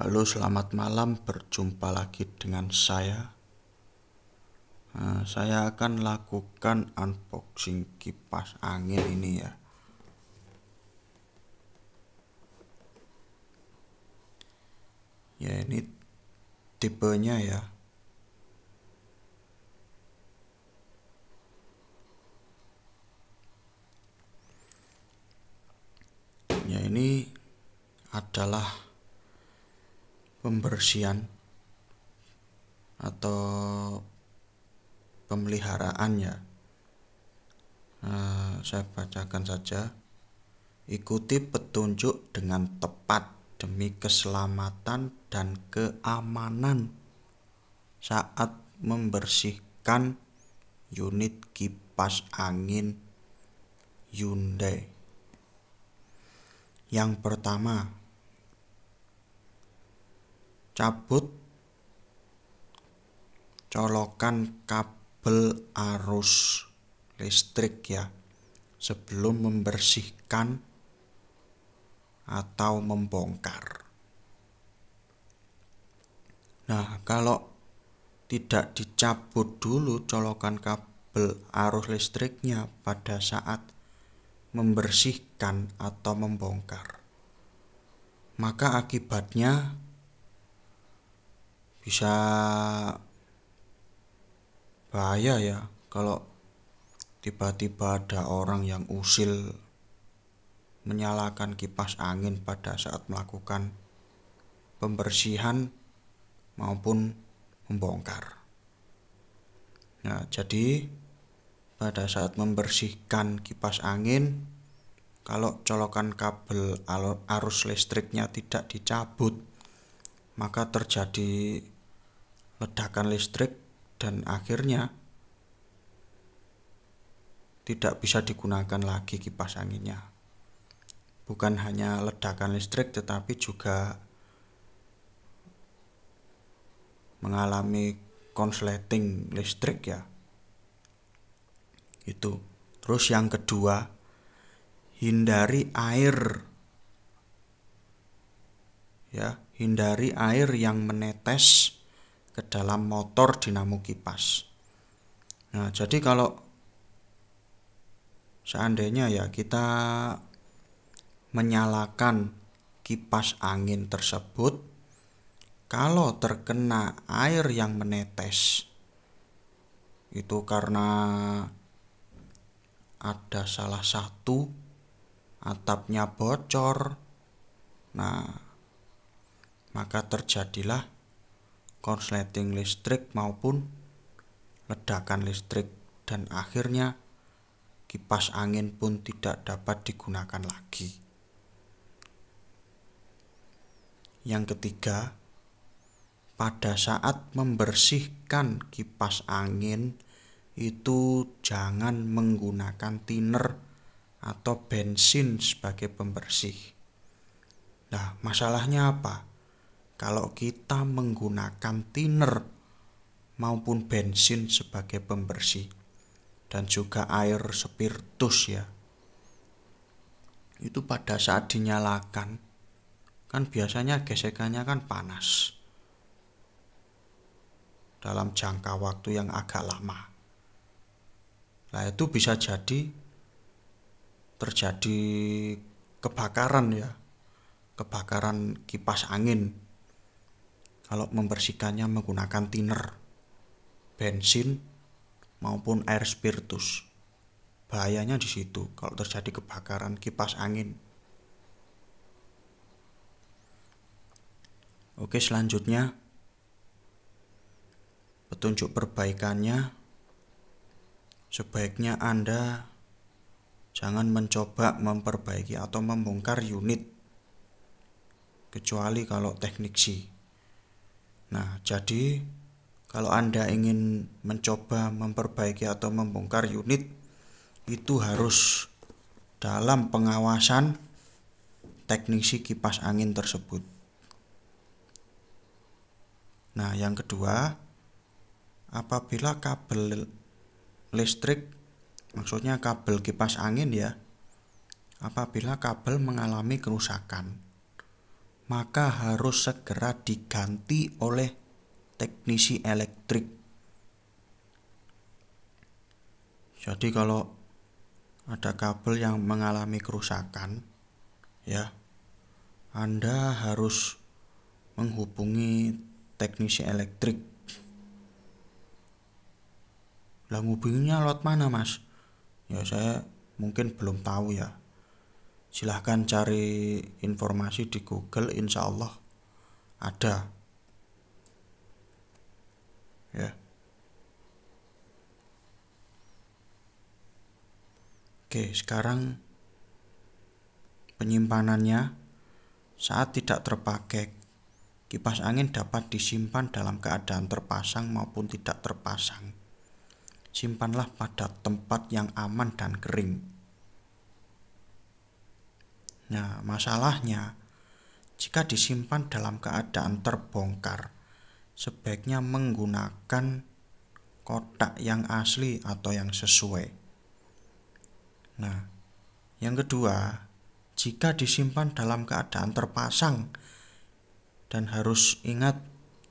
Halo, selamat malam. Berjumpa lagi dengan saya. Nah, saya akan lakukan unboxing kipas angin ini ya. Ya, ini tipenya ya. Ya, ini adalah pembersihan atau pemeliharaannya, nah, saya bacakan saja ikuti petunjuk dengan tepat demi keselamatan dan keamanan saat membersihkan unit kipas angin Hyundai yang pertama cabut colokan kabel arus listrik ya sebelum membersihkan atau membongkar. Nah, kalau tidak dicabut dulu colokan kabel arus listriknya pada saat membersihkan atau membongkar, maka akibatnya bisa bahaya ya kalau tiba-tiba ada orang yang usil menyalakan kipas angin pada saat melakukan pembersihan maupun membongkar. Nah, jadi pada saat membersihkan kipas angin, kalau colokan kabel arus listriknya tidak dicabut, maka terjadi ledakan listrik dan akhirnya tidak bisa digunakan lagi kipas anginnya. Bukan hanya ledakan listrik tetapi juga mengalami konsleting listrik ya. Itu. Terus yang kedua, hindari air. Ya, hindari air yang menetes ke dalam motor dinamo kipas. Nah, jadi kalau seandainya ya kita menyalakan kipas angin tersebut, kalau terkena air yang menetes itu karena ada salah satu atapnya bocor. Nah, maka terjadilah korsleting listrik maupun ledakan listrik dan akhirnya kipas angin pun tidak dapat digunakan lagi. Yang ketiga, pada saat membersihkan kipas angin itu jangan menggunakan thinner atau bensin sebagai pembersih. Nah, masalahnya apa? kalau kita menggunakan thinner maupun bensin sebagai pembersih dan juga air spiritus ya itu pada saat dinyalakan kan biasanya gesekannya kan panas dalam jangka waktu yang agak lama nah itu bisa jadi terjadi kebakaran ya kebakaran kipas angin kalau membersihkannya menggunakan thinner, bensin, maupun air spiritus. Bahayanya di situ kalau terjadi kebakaran kipas angin. Oke, selanjutnya petunjuk perbaikannya sebaiknya Anda jangan mencoba memperbaiki atau membongkar unit kecuali kalau teknik teknisi Nah, jadi kalau Anda ingin mencoba memperbaiki atau membongkar unit itu harus dalam pengawasan teknisi kipas angin tersebut. Nah, yang kedua, apabila kabel listrik maksudnya kabel kipas angin ya apabila kabel mengalami kerusakan maka harus segera diganti oleh teknisi elektrik. Jadi kalau ada kabel yang mengalami kerusakan, ya, Anda harus menghubungi teknisi elektrik. Lah hubunginya lot mana, Mas? Ya saya mungkin belum tahu ya silahkan cari informasi di Google insya Allah ada ya Oke sekarang penyimpanannya saat tidak terpakai kipas angin dapat disimpan dalam keadaan terpasang maupun tidak terpasang simpanlah pada tempat yang aman dan kering Nah, masalahnya jika disimpan dalam keadaan terbongkar, sebaiknya menggunakan kotak yang asli atau yang sesuai. Nah, yang kedua, jika disimpan dalam keadaan terpasang dan harus ingat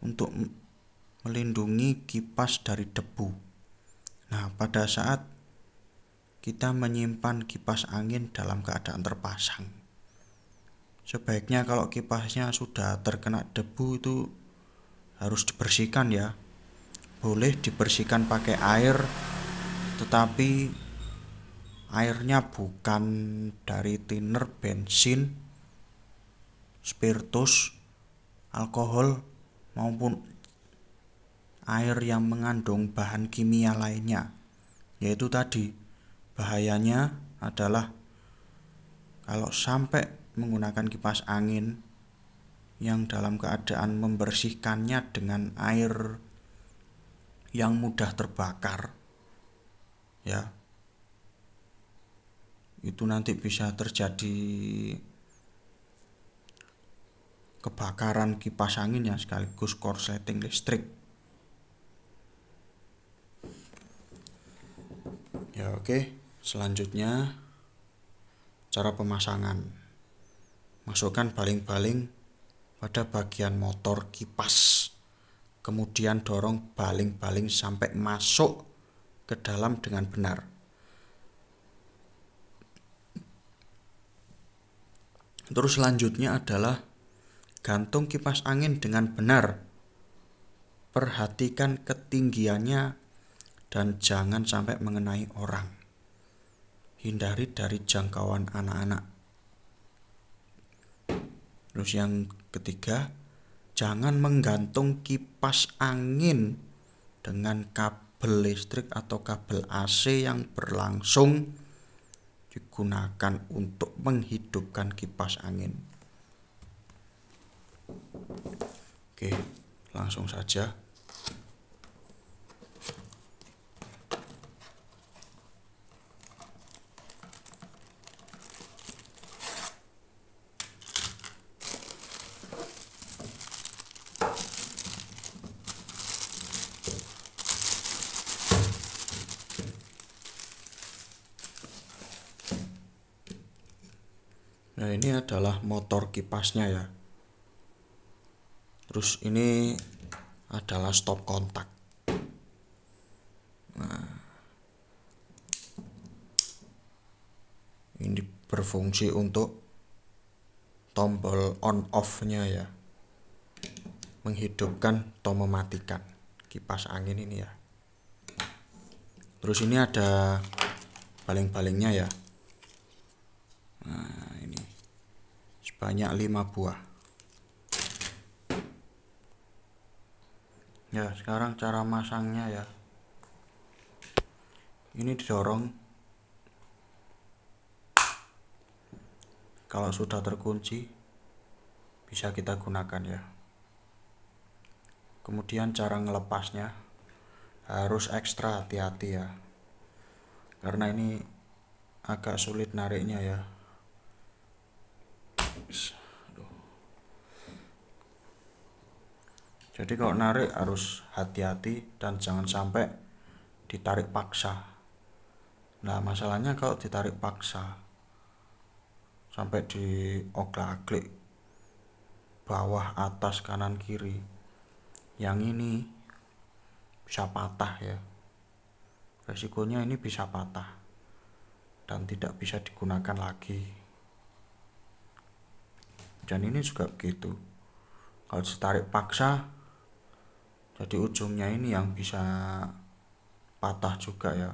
untuk melindungi kipas dari debu. Nah, pada saat kita menyimpan kipas angin dalam keadaan terpasang sebaiknya kalau kipasnya sudah terkena debu itu harus dibersihkan ya boleh dibersihkan pakai air tetapi airnya bukan dari thinner bensin spiritus alkohol maupun air yang mengandung bahan kimia lainnya yaitu tadi bahayanya adalah kalau sampai menggunakan kipas angin yang dalam keadaan membersihkannya dengan air yang mudah terbakar ya itu nanti bisa terjadi kebakaran kipas angin yang sekaligus korsleting listrik ya oke selanjutnya cara pemasangan masukkan baling-baling pada bagian motor kipas kemudian dorong baling-baling sampai masuk ke dalam dengan benar terus selanjutnya adalah gantung kipas angin dengan benar perhatikan ketinggiannya dan jangan sampai mengenai orang hindari dari jangkauan anak-anak Terus yang ketiga, jangan menggantung kipas angin dengan kabel listrik atau kabel AC yang berlangsung digunakan untuk menghidupkan kipas angin. Oke, langsung saja. ini adalah motor kipasnya ya terus ini adalah stop kontak nah ini berfungsi untuk tombol on off nya ya menghidupkan atau mematikan kipas angin ini ya terus ini ada baling-balingnya ya nah banyak 5 buah ya sekarang cara masangnya ya ini didorong kalau sudah terkunci bisa kita gunakan ya kemudian cara ngelepasnya harus ekstra hati-hati ya karena ini agak sulit nariknya ya Aduh. Jadi kalau narik harus hati-hati dan jangan sampai ditarik paksa. Nah masalahnya kalau ditarik paksa sampai di oklaklik bawah atas kanan kiri yang ini bisa patah ya resikonya ini bisa patah dan tidak bisa digunakan lagi dan ini juga begitu kalau ditarik paksa jadi ujungnya ini yang bisa patah juga ya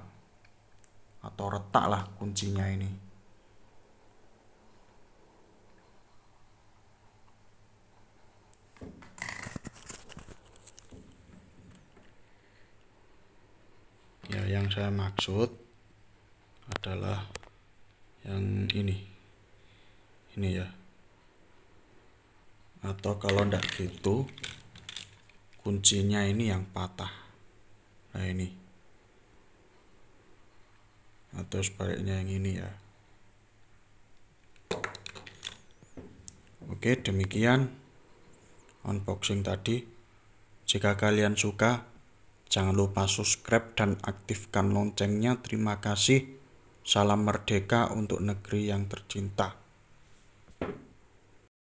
atau retak lah kuncinya ini ya yang saya maksud adalah yang ini ini ya atau kalau tidak gitu kuncinya ini yang patah nah ini atau sebaliknya yang ini ya oke demikian unboxing tadi jika kalian suka jangan lupa subscribe dan aktifkan loncengnya terima kasih salam merdeka untuk negeri yang tercinta